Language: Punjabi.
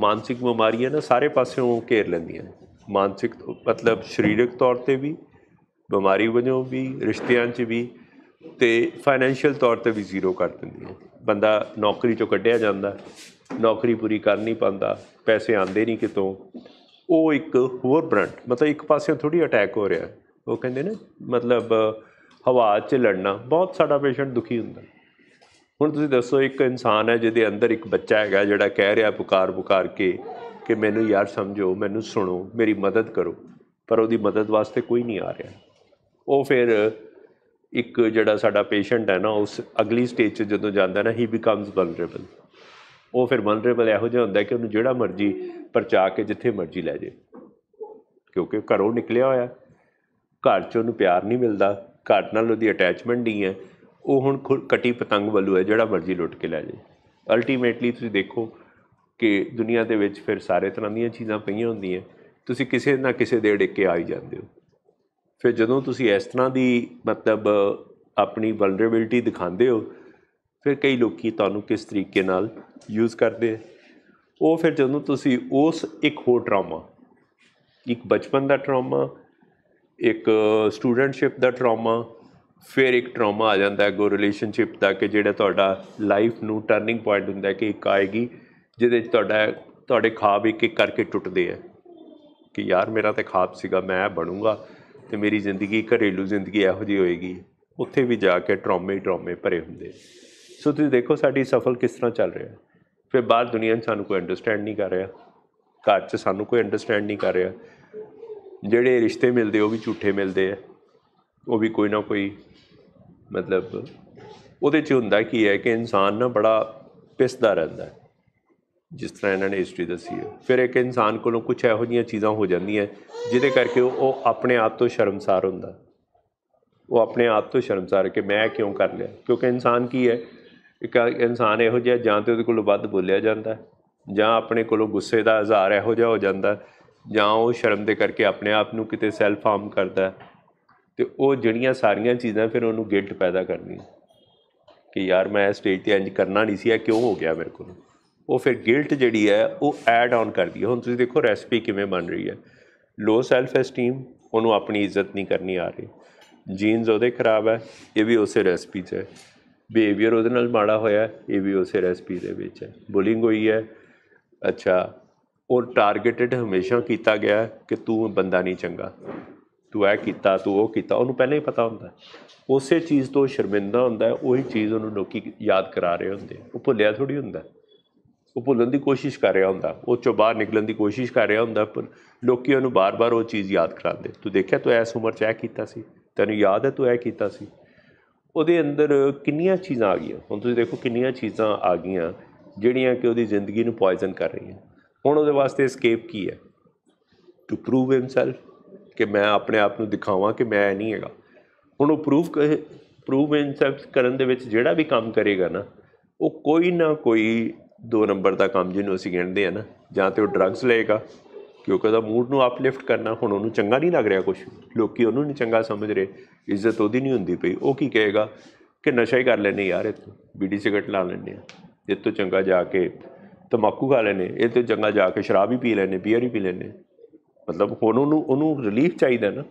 ਮਾਨਸਿਕ ਬਿਮਾਰੀਆਂ ਨਾ ਸਾਰੇ ਪਾਸਿਓਂ ਘੇਰ ਲੈਂਦੀਆਂ ਮਾਨਸਿਕ ਮਤਲਬ ਸਰੀਰਕ ਤੌਰ ਤੇ ਵੀ ਬਿਮਾਰੀ ਵਜੋਂ ਵੀ ਰਿਸ਼ਤਿਆਂ 'ਚ ਵੀ ਤੇ ਫਾਈਨੈਂਸ਼ੀਅਲ ਤੌਰ ਤੇ ਵੀ ਜ਼ੀਰੋ ਕਰ ਦਿੰਦੀਆਂ ਬੰਦਾ ਨੌਕਰੀ 'ਚੋਂ ਕੱਢਿਆ ਜਾਂਦਾ ਨੌਕਰੀ ਪੂਰੀ ਕਰ ਨਹੀਂ ਪਾਉਂਦਾ ਪੈਸੇ ਆਉਂਦੇ ਨਹੀਂ ਕਿਤੋਂ ਉਹ ਇੱਕ ਹੋਰ ਬ੍ਰੰਟ ਮਤਲਬ ਇੱਕ ਪਾਸੇ ਥੋੜੀ ਅਟੈਕ ਹੋ ਰਿਹਾ ਉਹ ਕਹਿੰਦੇ ਨੇ ਮਤਲਬ ਹਵਾ 'ਚ ਲੜਨਾ ਬਹੁਤ ਸਾਡਾ ਪੇਸ਼ੈਂਟ ਦੁਖੀ ਹੁੰਦਾ ਹੁਣ ਤੁਸੀਂ ਦੱਸੋ ਇੱਕ ਇਨਸਾਨ ਹੈ ਜਿਹਦੇ ਅੰਦਰ ਇੱਕ ਬੱਚਾ ਹੈਗਾ ਜਿਹੜਾ ਕਹਿ ਰਿਹਾ ਪੁਕਾਰ ਪੁਕਾਰ ਕੇ ਕਿ ਮੈਨੂੰ ਯਾਰ ਸਮਝੋ ਮੈਨੂੰ ਸੁਣੋ ਮੇਰੀ ਮਦਦ ਕਰੋ ਪਰ ਉਹਦੀ ਮਦਦ ਵਾਸਤੇ ਕੋਈ ਨਹੀਂ ਆ ਰਿਹਾ ਉਹ ਫਿਰ ਇੱਕ ਜਿਹੜਾ ਸਾਡਾ ਪੇਸ਼ੈਂਟ ਹੈ ਨਾ ਉਸ ਅਗਲੀ ਸਟੇਜ 'ਚ ਜਦੋਂ ਜਾਂਦਾ ਨਾ ਹੀ ਬਿਕਮਸ ਵਲਨਰੇਬਲ ਉਹ ਫਿਰ ਵਲਨਰੇਬਲ ਇਹੋ ਜਿਹਾ ਹੁੰਦਾ ਕਿ ਉਹਨੂੰ ਜਿਹੜਾ ਮਰਜ਼ੀ ਪਰਚਾ ਕੇ ਜਿੱਥੇ ਮਰਜ਼ੀ ਲੈ ਜੇ ਕਿਉਂਕਿ ਘਰੋਂ ਨਿਕਲਿਆ ਹੋਇਆ ਘਰ 'ਚ ਉਹਨੂੰ ਪਿਆਰ ਨਹੀਂ ਮਿਲਦਾ ਘਰ ਨਾਲ ਉਹਦੀ ਅਟੈਚਮੈਂਟ ਨਹੀਂ ਹੈ ਉਹ ਹੁਣ ਕਟੀ ਪਤੰਗ ਵੱਲੂ ਹੈ ਜਿਹੜਾ ਮਰਜ਼ੀ ਲੁੱਟ ਕੇ ਲੈ ਜੇ ਅਲਟੀਮੇਟਲੀ ਤੁਸੀਂ ਦੇਖੋ ਕਿ ਦੁਨੀਆ ਦੇ ਵਿੱਚ ਫਿਰ ਸਾਰੇ ਤਰ੍ਹਾਂ ਦੀਆਂ ਚੀਜ਼ਾਂ ਪਈਆਂ ਹੁੰਦੀਆਂ ਤੁਸੀਂ ਕਿਸੇ ਨਾ ਕਿਸੇ ਦੇ ਡਿੱਕੇ ਆ ਹੀ ਜਾਂਦੇ ਹੋ ਫਿਰ ਜਦੋਂ ਤੁਸੀਂ ਇਸ ਤਰ੍ਹਾਂ ਦੀ ਮਤਲਬ ਆਪਣੀ ਵਲਨਰੇਬਿਲਟੀ ਦਿਖਾਉਂਦੇ ਹੋ ਫਿਰ ਕਈ ਲੋਕੀ ਤੁਹਾਨੂੰ ਕਿਸ ਤਰੀਕੇ ਨਾਲ ਯੂਜ਼ ਕਰਦੇ ਉਹ ਫਿਰ ਜਦੋਂ ਤੁਸੀਂ ਉਸ ਇੱਕ ਹੋਰ ਟਰਾਮਾ ਇੱਕ ਬਚਪਨ ਦਾ ਟਰਾਮਾ ਇੱਕ ਸਟੂਡੈਂਟਸ਼ਿਪ ਦਾ ਟਰਾਮਾ ਫਿਰ ਇੱਕ ਟਰਾਮਾ ਆ ਜਾਂਦਾ ਹੈ ਗੋ ਰਿਲੇਸ਼ਨਸ਼ਿਪ ਦਾ ਕਿ ਜਿਹੜਾ ਤੁਹਾਡਾ ਲਾਈਫ ਨੂੰ ਟਰਨਿੰਗ ਪੁਆਇੰਟ ਹੁੰਦਾ ਕਿ ਇੱਕ ਆਏਗੀ ਜਿਹਦੇ ਚ ਤੁਹਾਡਾ ਤੁਹਾਡੇ ਖਾਬ ਇੱਕ ਇੱਕ ਕਰਕੇ ਟੁੱਟਦੇ ਆ ਕਿ ਯਾਰ ਮੇਰਾ ਤਾਂ ਖਾਬ ਸੀਗਾ ਮੈਂ ਬਣੂੰਗਾ ਤੇ ਮੇਰੀ ਜ਼ਿੰਦਗੀ ਘਰੇਲੂ ਜ਼ਿੰਦਗੀ ਇਹੋ ਜਿਹੀ ਹੋਏਗੀ ਉੱਥੇ ਵੀ ਜਾ ਕੇ ਟਰਾਮੇ ਟਰਾਮੇ ਭਰੇ ਹੁੰਦੇ ਸੋ ਤੁਸੀਂ ਦੇਖੋ ਸਾਡੀ ਸਫਲ ਕਿਸ ਤਰ੍ਹਾਂ ਚੱਲ ਰਿਹਾ ਫਿਰ ਬਾਹਰ ਦੁਨੀਆ ਸਾਨੂੰ ਕੋਈ ਅੰਡਰਸਟੈਂਡ ਨਹੀਂ ਕਰ ਰਿਹਾ ਘਰ 'ਚ ਸਾਨੂੰ ਕੋਈ ਅੰਡਰਸਟੈਂਡ ਨਹੀਂ ਕਰ ਰਿਹਾ ਜਿਹੜੇ ਰਿਸ਼ਤੇ ਮਿਲਦੇ ਉਹ ਵੀ ਝੂਠੇ ਮਿਲਦੇ ਆ ਉਹ ਵੀ ਕੋਈ ਨਾ ਕੋਈ ਮਤਲਬ ਉਹਦੇ 'ਚ ਹੁੰਦਾ ਕੀ ਹੈ ਕਿ ਇਨਸਾਨ ਨਾ ਬੜਾ ਪਿਸਦਾ ਰਹਿੰਦਾ ਹੈ ਜਿਸ ਤਰ੍ਹਾਂ ਇਹਨਾਂ ਨੇ ਹਿਸਟਰੀ ਦੱਸੀ ਹੈ ਫਿਰ ਇੱਕ ਇਨਸਾਨ ਕੋਲੋਂ ਕੁਝ ਇਹੋ ਜੀਆਂ ਚੀਜ਼ਾਂ ਹੋ ਜਾਂਦੀਆਂ ਜਿਹਦੇ ਕਰਕੇ ਉਹ ਆਪਣੇ ਆਪ ਤੋਂ ਸ਼ਰਮਸਾਰ ਹੁੰਦਾ ਉਹ ਆਪਣੇ ਆਪ ਤੋਂ ਸ਼ਰਮਸਾਰ ਕਿ ਮੈਂ ਕਿਉਂ ਕਰ ਲਿਆ ਕਿਉਂਕਿ ਇਨਸਾਨ ਕੀ ਹੈ ਇੱਕ ਇਨਸਾਨ ਇਹੋ ਜਿਹਾ ਜਾਂ ਤੇ ਉਹਦੇ ਕੋਲੋਂ ਵੱਧ ਬੋਲਿਆ ਜਾਂਦਾ ਜਾਂ ਆਪਣੇ ਕੋਲੋਂ ਗੁੱਸੇ ਦਾ ਇਜ਼ਹਾਰ ਇਹੋ ਜਿਹਾ ਹੋ ਜਾਂਦਾ ਜਾਂ ਉਹ ਸ਼ਰਮ ਦੇ ਕਰਕੇ ਆਪਣੇ ਆਪ ਨੂੰ ਕਿਤੇ ਸੈਲਫ ਹਾਰਮ ਕਰਦਾ ਹੈ ਤੇ ਉਹ ਜਿਹੜੀਆਂ ਸਾਰੀਆਂ ਚੀਜ਼ਾਂ ਫਿਰ ਉਹਨੂੰ ਗਿਲਟ ਪੈਦਾ ਕਰਨੀ ਕਿ ਯਾਰ ਮੈਂ ਇਸ ਸਟੇਜ ਤੇ ਇੰਜ ਕਰਨਾ ਨਹੀਂ ਸੀ ਇਹ ਕਿਉਂ ਹੋ ਗਿਆ ਮੇਰੇ ਕੋਲ ਉਹ ਫਿਰ ਗਿਲਟ ਜਿਹੜੀ ਹੈ ਉਹ ਐਡ ਆਨ ਕਰਦੀ ਹੈ ਹੁਣ ਤੁਸੀਂ ਦੇਖੋ ਰੈਸਪੀ ਕਿਵੇਂ ਬਣ ਰਹੀ ਹੈ ਲੋ ਸੈਲਫ ਐਸਟੀਮ ਉਹਨੂੰ ਆਪਣੀ ਇੱਜ਼ਤ ਨਹੀਂ ਕਰਨੀ ਆ ਰਹੀ ਜੀਨਸ ਉਹਦੇ ਖਰਾਬ ਹੈ ਇਹ ਵੀ ਉਸੇ ਰੈਸਪੀ 'ਚ ਹੈ ਬਿਹੇਵੀਅਰ ਉਹਦੇ ਨਾਲ ਮਾੜਾ ਹੋਇਆ ਇਹ ਵੀ ਉਸੇ ਰੈਸਪੀ ਦੇ ਵਿੱਚ ਹੈ ਬੁਲਿੰਗ ਹੋਈ ਹੈ ਅੱਛਾ ਉਹ ਟਾਰਗੇਟਡ ਹਮੇਸ਼ਾ ਕੀਤਾ ਗਿਆ ਕਿ ਤੂੰ ਬੰਦਾ ਨਹੀਂ ਚੰਗਾ ਤੂੰ ਇਹ ਕੀਤਾ ਤੂੰ ਉਹ ਕੀਤਾ ਉਹਨੂੰ ਪਹਿਲਾਂ ਹੀ ਪਤਾ ਹੁੰਦਾ ਉਸੇ ਚੀਜ਼ ਤੋਂ ਸ਼ਰਮਿੰਦਾ ਹੁੰਦਾ ਉਹੀ ਚੀਜ਼ ਉਹਨੂੰ ਲੋਕੀ ਯਾਦ ਕਰਾ ਰਹੇ ਹੁੰਦੇ ਉਹ ਭੁੱਲਿਆ ਥੋੜੀ ਹੁੰਦਾ ਉਹ ਭੁੱਲਣ ਦੀ ਕੋਸ਼ਿਸ਼ ਕਰ ਰਿਹਾ ਹੁੰਦਾ ਉਹ ਚੋਂ ਬਾਹਰ ਨਿਕਲਣ ਦੀ ਕੋਸ਼ਿਸ਼ ਕਰ ਰਿਹਾ ਹੁੰਦਾ ਪਰ ਲੋਕੀ ਉਹਨੂੰ ਬਾਰ-ਬਾਰ ਉਹ ਚੀਜ਼ ਯਾਦ ਕਰਾਉਂਦੇ ਤੂੰ ਦੇਖਿਆ ਤੂੰ ਐਸ ਉਮਰ 'ਚ ਐ ਕੀਤਾ ਸੀ ਤੈਨੂੰ ਯਾਦ ਹੈ ਤੂੰ ਐ ਕੀਤਾ ਸੀ ਉਹਦੇ ਅੰਦਰ ਕਿੰਨੀਆਂ ਚੀਜ਼ਾਂ ਆ ਗਈਆਂ ਹੁਣ ਤੁਸੀਂ ਦੇਖੋ ਕਿੰਨੀਆਂ ਚੀਜ਼ਾਂ ਆ ਗਈਆਂ ਜਿਹੜੀਆਂ ਕਿ ਉਹਦੀ ਜ਼ਿੰਦਗੀ ਨੂੰ ਪੋਇਜ਼ਨ ਕਰ ਰਹੀਆਂ ਹੁਣ ਉਹਦੇ ਵਾਸਤੇ ਸਕੇਪ ਕੀ ਹੈ ਟੂ ਪ੍ਰੂਵ ਹਿਮਸੈਲਫ ਕਿ ਮੈਂ ਆਪਣੇ ਆਪ ਨੂੰ ਦਿਖਾਵਾਂ ਕਿ ਮੈਂ ਨਹੀਂ ਹੈਗਾ ਹੁਣ ਉਹ ਪ੍ਰੂਫ ਪ੍ਰੂਵ ਇਨਸੈਪਟ ਕਰਨ ਦੇ ਵਿੱਚ ਜਿਹੜਾ ਵੀ ਕੰਮ ਕਰੇਗਾ ਨਾ ਉਹ ਕੋਈ ਨਾ ਕੋਈ ਦੋ ਨੰਬਰ ਦਾ ਕੰਮ ਜਿਹਨੂੰ ਅਸੀਂ ਕਹਿੰਦੇ ਆ ਨਾ ਜਾਂ ਤੇ ਉਹ ਡਰੱਗਸ ਲਏਗਾ ਕਿਉਂਕਿ ਉਹਦਾ ਮੂਡ ਨੂੰ ਅਪਲਿਫਟ ਕਰਨਾ ਹੁਣ ਉਹਨੂੰ ਚੰਗਾ ਨਹੀਂ ਲੱਗ ਰਿਹਾ ਕੁਝ ਲੋਕੀ ਉਹਨੂੰ ਨਹੀਂ ਚੰਗਾ ਸਮਝ ਰਹੇ ਇੱਜ਼ਤ ਉਹਦੀ ਨਹੀਂ ਹੁੰਦੀ ਪਈ ਉਹ ਕੀ ਕਹੇਗਾ ਕਿ ਨਸ਼ਾ ਹੀ ਕਰ ਲੈਨੇ ਯਾਰ ਇਹ ਬੀੜੀ ਸਿਗਰਟ ਲਾ ਲੈਨੇ ਆ ਇਹ ਤੋਂ ਚੰਗਾ ਜਾ ਕੇ ਤਮਾਕੂ ਖਾ ਲੈਨੇ ਇਹ ਤੋਂ ਚੰਗਾ ਜਾ ਕੇ ਸ਼ਰਾਬ ਹੀ ਪੀ ਲੈਨੇ ਬੀਅਰ ਹੀ ਪੀ ਲੈਨੇ ਮਤਲਬ ਹੁਣ ਉਹਨੂੰ ਉਹਨੂੰ ਰਿਲੀਫ ਚਾਹੀਦਾ ਨਾ